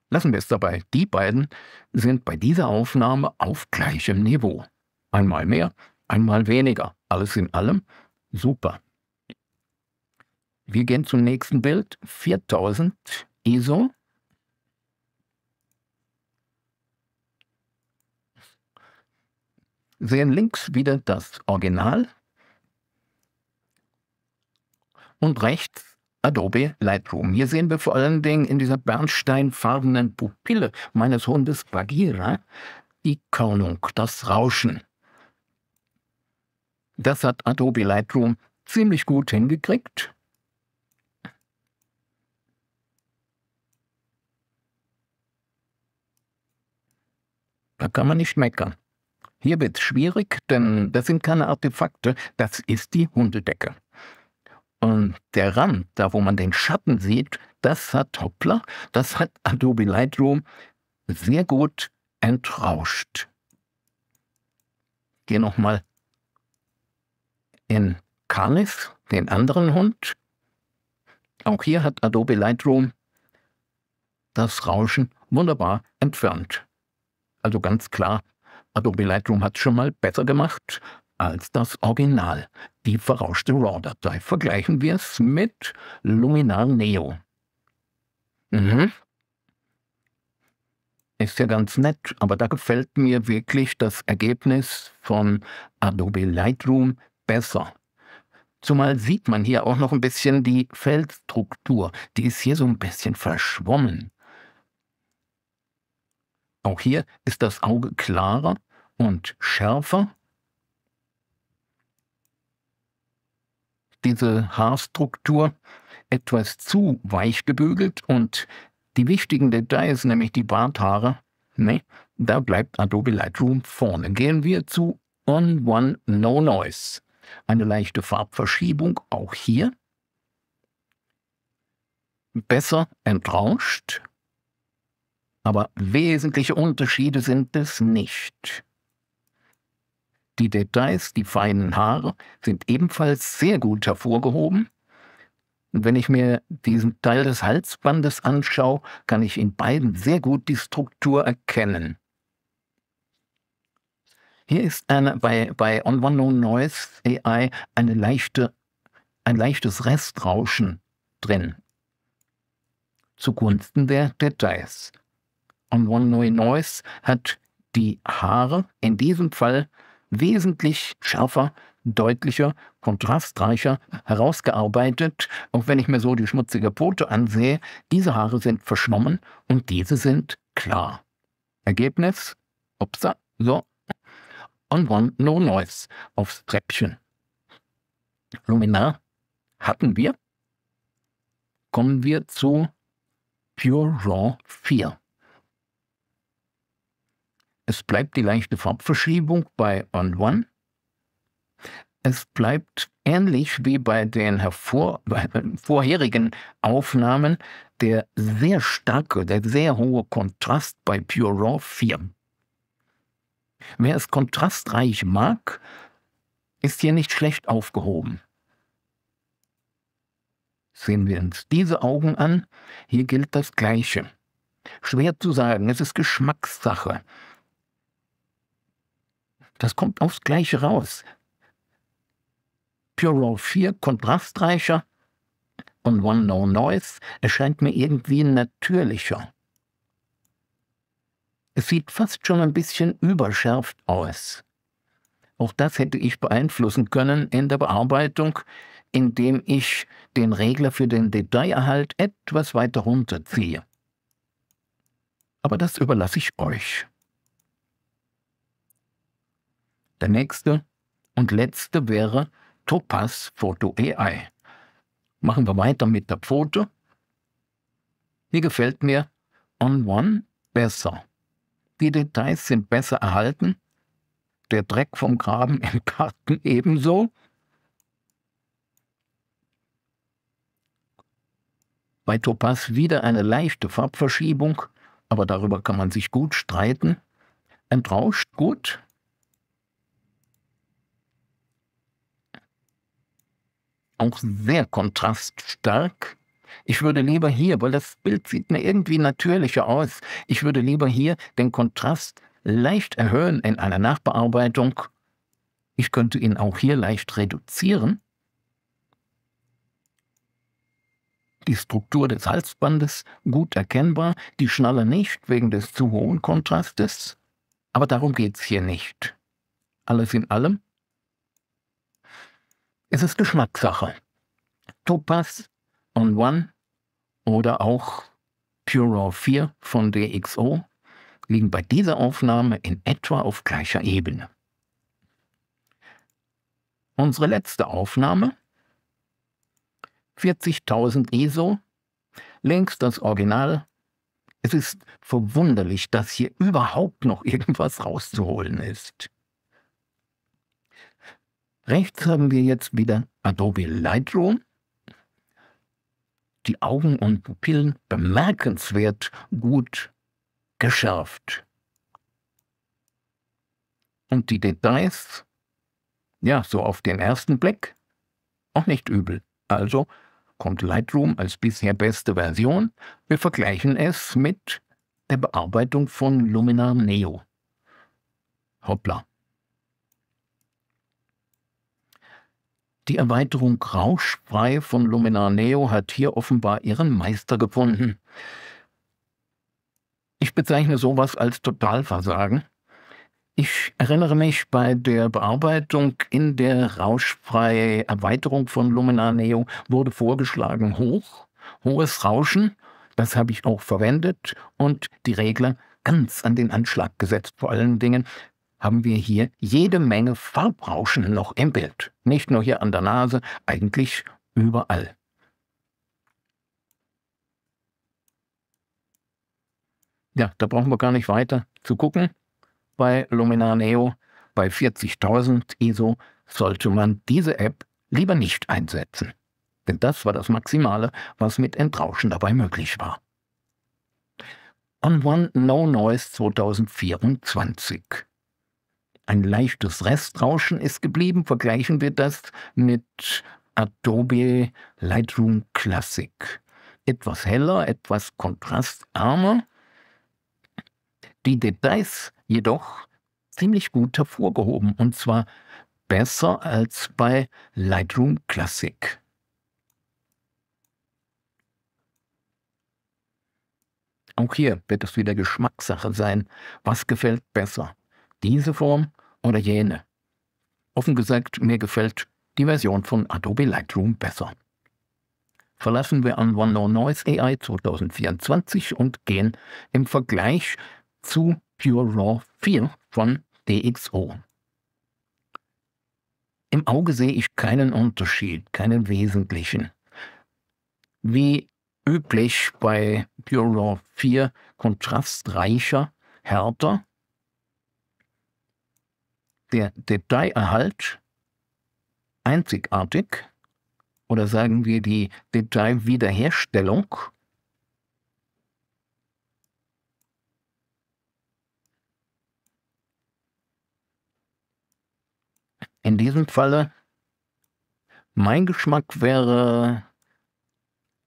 S1: Lassen wir es dabei. Die beiden sind bei dieser Aufnahme auf gleichem Niveau. Einmal mehr, einmal weniger. Alles in allem super. Wir gehen zum nächsten Bild. 4000 ISO. Sehen links wieder das Original und rechts Adobe Lightroom. Hier sehen wir vor allen Dingen in dieser bernsteinfarbenen Pupille meines Hundes Bagheera die Körnung, das Rauschen. Das hat Adobe Lightroom ziemlich gut hingekriegt. Da kann man nicht meckern. Hier wird es schwierig, denn mhm. das sind keine Artefakte, das ist die Hundedecke. Und der Rand, da wo man den Schatten sieht, das hat Hoppla, das hat Adobe Lightroom sehr gut entrauscht. Gehe nochmal in Canis, den anderen Hund. Auch hier hat Adobe Lightroom das Rauschen wunderbar entfernt also ganz klar, Adobe Lightroom hat schon mal besser gemacht als das Original. Die verrauschte RAW-Datei. Vergleichen wir es mit Luminar Neo. Mhm. Ist ja ganz nett, aber da gefällt mir wirklich das Ergebnis von Adobe Lightroom besser. Zumal sieht man hier auch noch ein bisschen die Feldstruktur. Die ist hier so ein bisschen verschwommen. Auch hier ist das Auge klarer und schärfer. Diese Haarstruktur etwas zu weich gebügelt und die wichtigen Details, nämlich die Barthaare, ne, da bleibt Adobe Lightroom vorne. Gehen wir zu On One No Noise. Eine leichte Farbverschiebung auch hier. Besser entrauscht aber wesentliche Unterschiede sind es nicht. Die Details, die feinen Haare, sind ebenfalls sehr gut hervorgehoben. Und wenn ich mir diesen Teil des Halsbandes anschaue, kann ich in beiden sehr gut die Struktur erkennen. Hier ist eine, bei, bei On One No Noise AI eine leichte, ein leichtes Restrauschen drin, zugunsten der Details und One-Noise hat die Haare in diesem Fall wesentlich schärfer, deutlicher, kontrastreicher herausgearbeitet. Auch wenn ich mir so die schmutzige Pote ansehe, diese Haare sind verschwommen und diese sind klar. Ergebnis? Upsa, so. On one, no noise. Aufs Treppchen. Luminar hatten wir. Kommen wir zu Pure Raw 4. Es bleibt die leichte Farbverschiebung bei On One. Es bleibt ähnlich wie bei den, hervor, bei den vorherigen Aufnahmen der sehr starke, der sehr hohe Kontrast bei Pure Raw 4. Wer es kontrastreich mag, ist hier nicht schlecht aufgehoben. Sehen wir uns diese Augen an, hier gilt das Gleiche. Schwer zu sagen, es ist Geschmackssache. Das kommt aufs Gleiche raus. Pure Roll 4 kontrastreicher und One No Noise erscheint mir irgendwie natürlicher. Es sieht fast schon ein bisschen überschärft aus. Auch das hätte ich beeinflussen können in der Bearbeitung, indem ich den Regler für den Detailerhalt etwas weiter runterziehe. Aber das überlasse ich euch. Der nächste und letzte wäre Topaz Photo AI. Machen wir weiter mit der Pfote. Hier gefällt mir On One besser. Die Details sind besser erhalten, der Dreck vom Graben im Garten ebenso. Bei Topaz wieder eine leichte Farbverschiebung, aber darüber kann man sich gut streiten. Entrauscht gut, auch sehr kontraststark. Ich würde lieber hier, weil das Bild sieht mir irgendwie natürlicher aus, ich würde lieber hier den Kontrast leicht erhöhen in einer Nachbearbeitung. Ich könnte ihn auch hier leicht reduzieren. Die Struktur des Halsbandes gut erkennbar, die Schnalle nicht wegen des zu hohen Kontrastes. Aber darum geht es hier nicht. Alles in allem es ist Geschmackssache. Topaz on One oder auch Pure Raw 4 von DXO liegen bei dieser Aufnahme in etwa auf gleicher Ebene. Unsere letzte Aufnahme, 40.000 ESO, längst das Original. Es ist verwunderlich, dass hier überhaupt noch irgendwas rauszuholen ist. Rechts haben wir jetzt wieder Adobe Lightroom. Die Augen und Pupillen bemerkenswert gut geschärft. Und die Details, ja, so auf den ersten Blick, auch nicht übel. Also kommt Lightroom als bisher beste Version. Wir vergleichen es mit der Bearbeitung von Luminar Neo. Hoppla. Die Erweiterung Rauschfrei von Luminar Neo hat hier offenbar ihren Meister gefunden. Mhm. Ich bezeichne sowas als Totalversagen. Ich erinnere mich bei der Bearbeitung in der rauschfreien Erweiterung von Luminar Neo wurde vorgeschlagen hoch, hohes Rauschen, das habe ich auch verwendet und die Regler ganz an den Anschlag gesetzt, vor allen Dingen haben wir hier jede Menge Farbrauschen noch im Bild. Nicht nur hier an der Nase, eigentlich überall. Ja, da brauchen wir gar nicht weiter zu gucken. Bei Luminar Neo bei 40.000 ISO sollte man diese App lieber nicht einsetzen. Denn das war das Maximale, was mit Entrauschen dabei möglich war. On One No Noise 2024 ein leichtes Restrauschen ist geblieben. Vergleichen wir das mit Adobe Lightroom Classic. Etwas heller, etwas kontrastarmer. Die Details jedoch ziemlich gut hervorgehoben und zwar besser als bei Lightroom Classic. Auch hier wird es wieder Geschmackssache sein. Was gefällt besser? diese Form oder jene. Offen gesagt, mir gefällt die Version von Adobe Lightroom besser. Verlassen wir an OneNote Noise AI 2024 und gehen im Vergleich zu Pure Raw 4 von DxO. Im Auge sehe ich keinen Unterschied, keinen wesentlichen. Wie üblich bei Pure Raw 4 kontrastreicher, härter der Detailerhalt einzigartig oder sagen wir die Detailwiederherstellung In diesem Falle, mein Geschmack wäre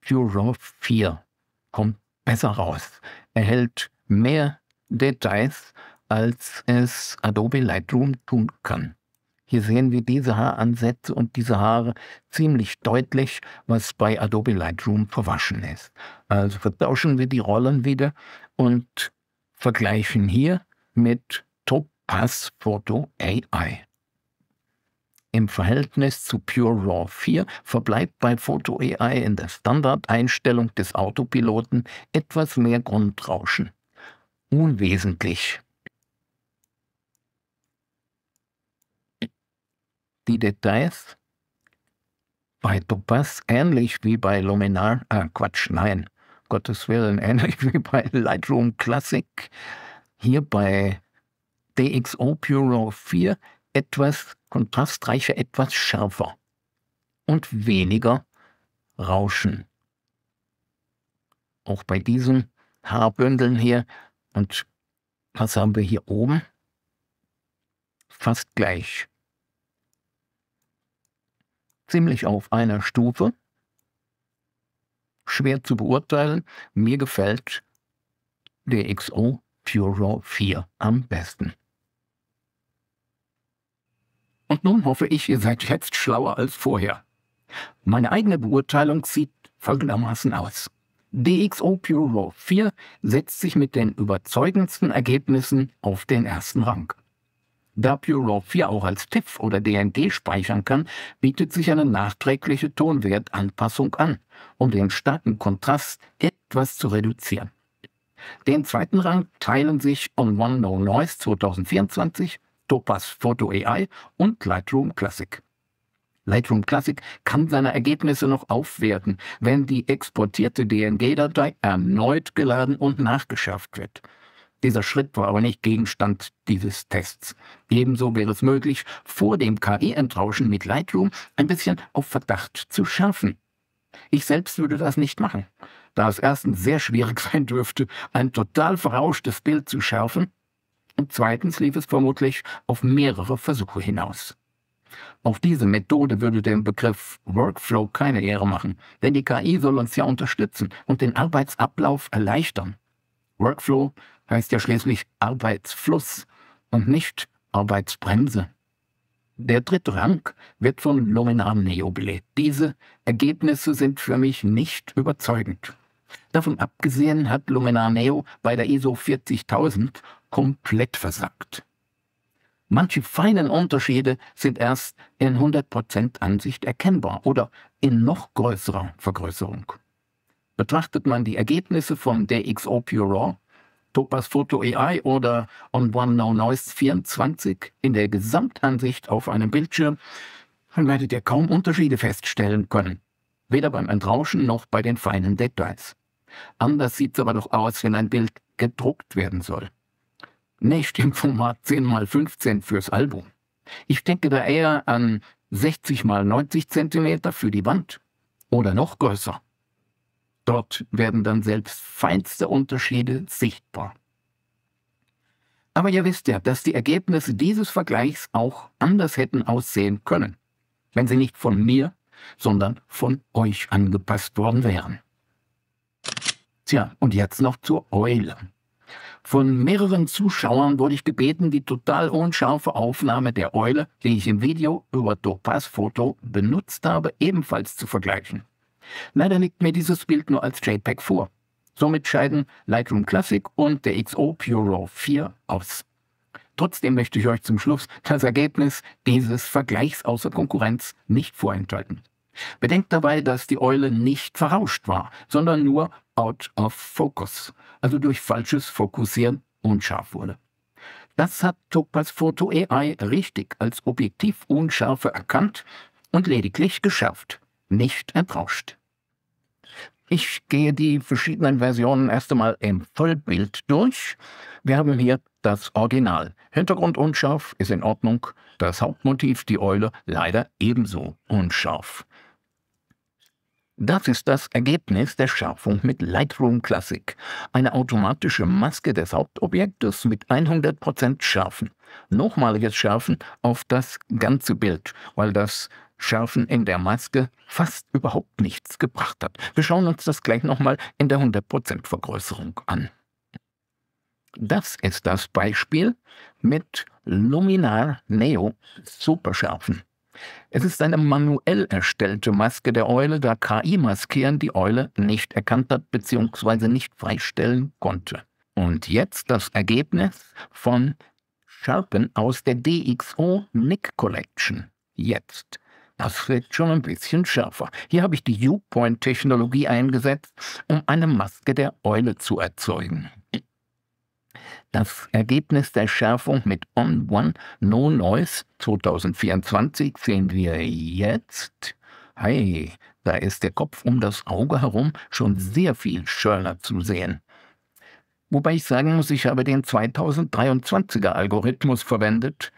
S1: Furore 4. Kommt besser raus, erhält mehr Details, als es Adobe Lightroom tun kann. Hier sehen wir diese Haaransätze und diese Haare ziemlich deutlich, was bei Adobe Lightroom verwaschen ist. Also vertauschen wir die Rollen wieder und vergleichen hier mit Topaz Photo AI. Im Verhältnis zu Pure RAW 4 verbleibt bei Photo AI in der Standardeinstellung des Autopiloten etwas mehr Grundrauschen. Unwesentlich die Details bei Topaz ähnlich wie bei Luminar, äh Quatsch, nein, Gottes Willen, ähnlich wie bei Lightroom Classic, hier bei DxO Pure 4 etwas kontrastreicher, etwas schärfer und weniger Rauschen. Auch bei diesen Haarbündeln hier und was haben wir hier oben? Fast gleich ziemlich auf einer Stufe. Schwer zu beurteilen, mir gefällt der XO Puro 4 am besten. Und nun hoffe ich, ihr seid jetzt schlauer als vorher. Meine eigene Beurteilung sieht folgendermaßen aus. DXO Pure Puro 4 setzt sich mit den überzeugendsten Ergebnissen auf den ersten Rang. Da Pure 4 auch als TIFF oder DND speichern kann, bietet sich eine nachträgliche Tonwertanpassung an, um den starken Kontrast etwas zu reduzieren. Den zweiten Rang teilen sich On One No Noise 2024, Topaz Photo AI und Lightroom Classic. Lightroom Classic kann seine Ergebnisse noch aufwerten, wenn die exportierte DNG-Datei erneut geladen und nachgeschärft wird. Dieser Schritt war aber nicht Gegenstand dieses Tests. Ebenso wäre es möglich, vor dem KI-Entrauschen mit Lightroom ein bisschen auf Verdacht zu schärfen. Ich selbst würde das nicht machen, da es erstens sehr schwierig sein dürfte, ein total verrauschtes Bild zu schärfen und zweitens lief es vermutlich auf mehrere Versuche hinaus. Auf diese Methode würde dem Begriff Workflow keine Ehre machen, denn die KI soll uns ja unterstützen und den Arbeitsablauf erleichtern. Workflow heißt ja schließlich Arbeitsfluss und nicht Arbeitsbremse. Der dritte Rang wird von Luminar Neo belegt. Diese Ergebnisse sind für mich nicht überzeugend. Davon abgesehen hat Luminar Neo bei der ISO 40000 komplett versagt. Manche feinen Unterschiede sind erst in 100% Ansicht erkennbar oder in noch größerer Vergrößerung. Betrachtet man die Ergebnisse von DxO Pure Topaz Photo AI oder On One Now Noise 24 in der Gesamtansicht auf einem Bildschirm, dann werdet ihr kaum Unterschiede feststellen können. Weder beim Entrauschen noch bei den feinen Details. Anders sieht es aber doch aus, wenn ein Bild gedruckt werden soll. Nicht im Format 10x15 fürs Album. Ich denke da eher an 60 x 90 cm für die Wand. Oder noch größer. Dort werden dann selbst feinste Unterschiede sichtbar. Aber ihr wisst ja, dass die Ergebnisse dieses Vergleichs auch anders hätten aussehen können, wenn sie nicht von mir, sondern von euch angepasst worden wären. Tja, und jetzt noch zur Eule. Von mehreren Zuschauern wurde ich gebeten, die total unscharfe Aufnahme der Eule, die ich im Video über Topaz Foto benutzt habe, ebenfalls zu vergleichen. Leider liegt mir dieses Bild nur als JPEG vor. Somit scheiden Lightroom Classic und der XO Pure 4 aus. Trotzdem möchte ich euch zum Schluss das Ergebnis dieses Vergleichs außer Konkurrenz nicht vorenthalten. Bedenkt dabei, dass die Eule nicht verrauscht war, sondern nur out of focus, also durch falsches Fokussieren unscharf wurde. Das hat Topaz Photo AI richtig als objektiv unscharfe erkannt und lediglich geschärft nicht erbrauscht. Ich gehe die verschiedenen Versionen erst einmal im Vollbild durch. Wir haben hier das Original. Hintergrund unscharf ist in Ordnung. Das Hauptmotiv, die Eule, leider ebenso unscharf. Das ist das Ergebnis der Schärfung mit Lightroom Classic. Eine automatische Maske des Hauptobjektes mit 100% Schärfen. Nochmaliges Schärfen auf das ganze Bild, weil das Schärfen in der Maske fast überhaupt nichts gebracht hat. Wir schauen uns das gleich nochmal in der 100% Vergrößerung an. Das ist das Beispiel mit Luminar Neo Superschärfen. Es ist eine manuell erstellte Maske der Eule, da KI-Maskieren die Eule nicht erkannt hat bzw. nicht freistellen konnte. Und jetzt das Ergebnis von Sharpen aus der DxO Nick Collection. Jetzt. Das wird schon ein bisschen schärfer. Hier habe ich die U-Point-Technologie eingesetzt, um eine Maske der Eule zu erzeugen. Das Ergebnis der Schärfung mit On One No Noise 2024 sehen wir jetzt. Hey, da ist der Kopf um das Auge herum schon sehr viel schöner zu sehen. Wobei ich sagen muss, ich habe den 2023er Algorithmus verwendet,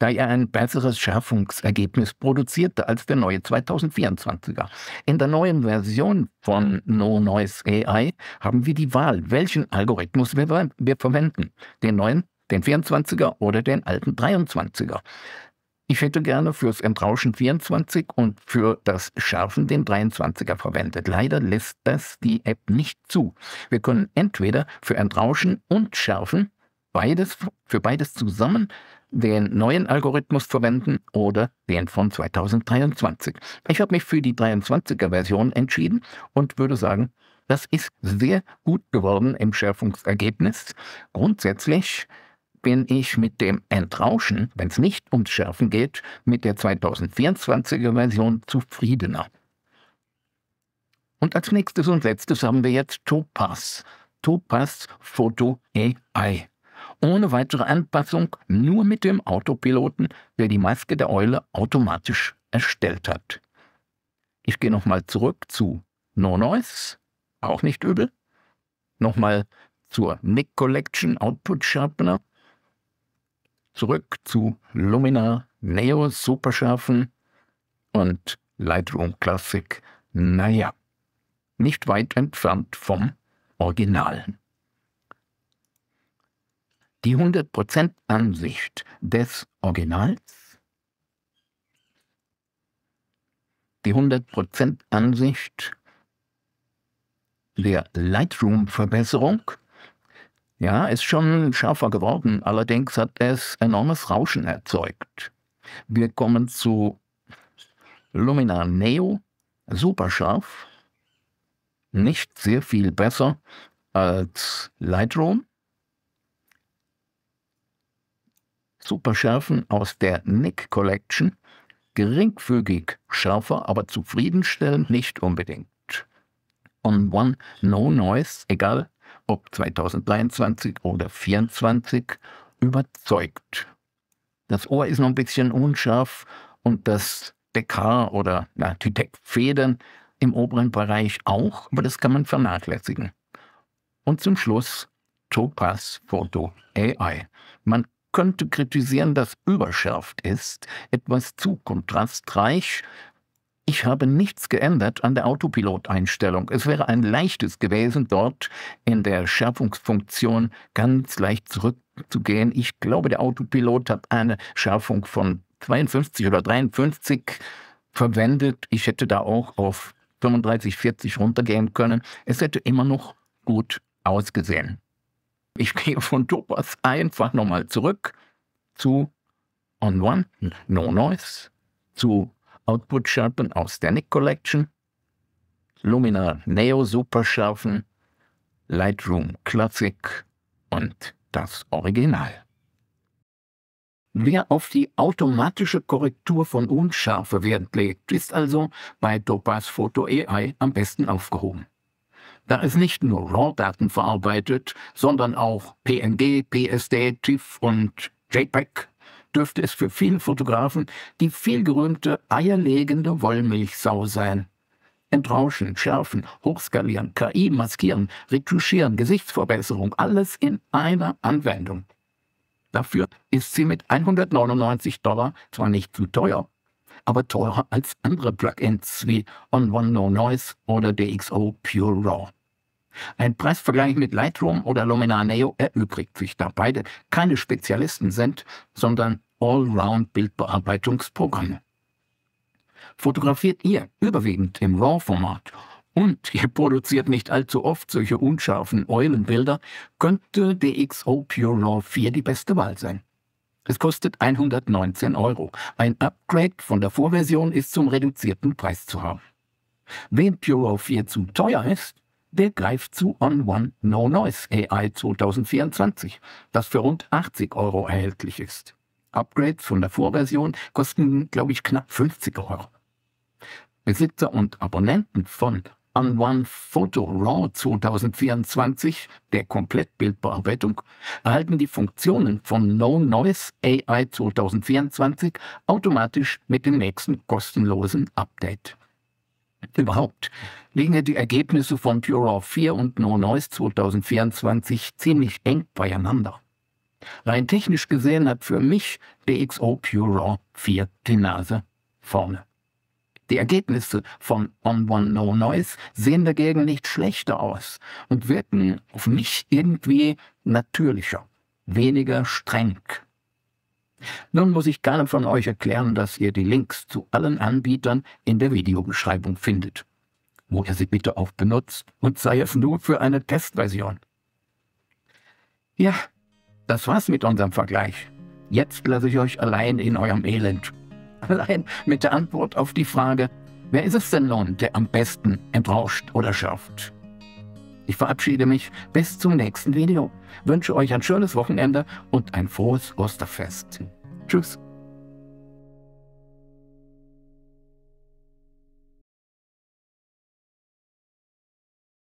S1: da er ein besseres Schärfungsergebnis produzierte als der neue 2024er. In der neuen Version von No Noise AI haben wir die Wahl, welchen Algorithmus wir, wir verwenden. Den neuen, den 24er oder den alten 23er. Ich hätte gerne fürs Entrauschen 24 und für das Schärfen den 23er verwendet. Leider lässt das die App nicht zu. Wir können entweder für Entrauschen und Schärfen beides, für beides zusammen den neuen Algorithmus verwenden oder den von 2023. Ich habe mich für die 23er-Version entschieden und würde sagen, das ist sehr gut geworden im Schärfungsergebnis. Grundsätzlich bin ich mit dem Entrauschen, wenn es nicht ums Schärfen geht, mit der 2024er-Version zufriedener. Und als nächstes und letztes haben wir jetzt Topaz. Topaz Photo AI ohne weitere Anpassung, nur mit dem Autopiloten, der die Maske der Eule automatisch erstellt hat. Ich gehe nochmal zurück zu No Noise, auch nicht übel. Nochmal zur Nick Collection Output Sharpener. Zurück zu Luminar Neo Superschärfen und Lightroom Classic, naja, nicht weit entfernt vom Originalen die 100% Ansicht des Originals, die 100% Ansicht der Lightroom-Verbesserung. Ja, ist schon schärfer geworden, allerdings hat es enormes Rauschen erzeugt. Wir kommen zu Luminar Neo, superscharf, nicht sehr viel besser als Lightroom. Superschärfen aus der Nick Collection, geringfügig schärfer, aber zufriedenstellend nicht unbedingt. On One No Noise, egal ob 2023 oder 2024, überzeugt. Das Ohr ist noch ein bisschen unscharf und das Dekar oder na, federn im oberen Bereich auch, aber das kann man vernachlässigen. Und zum Schluss Topaz Photo AI. Man könnte kritisieren, dass überschärft ist, etwas zu kontrastreich. Ich habe nichts geändert an der Autopilot-Einstellung. Es wäre ein leichtes gewesen, dort in der Schärfungsfunktion ganz leicht zurückzugehen. Ich glaube, der Autopilot hat eine Schärfung von 52 oder 53 verwendet. Ich hätte da auch auf 35, 40 runtergehen können. Es hätte immer noch gut ausgesehen. Ich gehe von Topaz einfach nochmal zurück zu On One, No Noise, zu Output Sharpen aus der Nick Collection, Lumina Neo Superschärfen, Lightroom Classic und das Original. Wer auf die automatische Korrektur von Unschärfe Wert legt, ist also bei Topaz Photo AI am besten aufgehoben. Da es nicht nur RAW-Daten verarbeitet, sondern auch PNG, PSD, TIFF und JPEG, dürfte es für viele Fotografen die vielgerühmte eierlegende Wollmilchsau sein. Entrauschen, schärfen, hochskalieren, KI maskieren, retuschieren, Gesichtsverbesserung, alles in einer Anwendung. Dafür ist sie mit 199 Dollar zwar nicht zu teuer, aber teurer als andere Plugins wie On One Noise oder DxO Pure Raw. Ein Preisvergleich mit Lightroom oder Luminar Neo erübrigt sich, da beide keine Spezialisten sind, sondern Allround-Bildbearbeitungsprogramme. Fotografiert ihr überwiegend im RAW-Format und ihr produziert nicht allzu oft solche unscharfen Eulenbilder, könnte DxO Pure Raw 4 die beste Wahl sein. Es kostet 119 Euro. Ein Upgrade von der Vorversion ist zum reduzierten Preis zu haben. Wem Puro 4 zu teuer ist, der greift zu On-One No Noise AI 2024, das für rund 80 Euro erhältlich ist. Upgrades von der Vorversion kosten, glaube ich, knapp 50 Euro. Besitzer und Abonnenten von an One Photo Raw 2024 der Komplettbildbearbeitung erhalten die Funktionen von No Noise AI 2024 automatisch mit dem nächsten kostenlosen Update. Überhaupt liegen die Ergebnisse von Pure Raw 4 und No Noise 2024 ziemlich eng beieinander. Rein technisch gesehen hat für mich DxO Pure Raw 4 die Nase vorne. Die Ergebnisse von On One No Noise sehen dagegen nicht schlechter aus und wirken auf mich irgendwie natürlicher, weniger streng. Nun muss ich keinem von euch erklären, dass ihr die Links zu allen Anbietern in der Videobeschreibung findet, wo ihr sie bitte auch benutzt und sei es nur für eine Testversion. Ja, das war's mit unserem Vergleich. Jetzt lasse ich euch allein in eurem Elend allein mit der Antwort auf die Frage, wer ist es denn nun, der am besten entrauscht oder schärft? Ich verabschiede mich bis zum nächsten Video, wünsche euch ein schönes Wochenende und ein frohes Osterfest. Tschüss.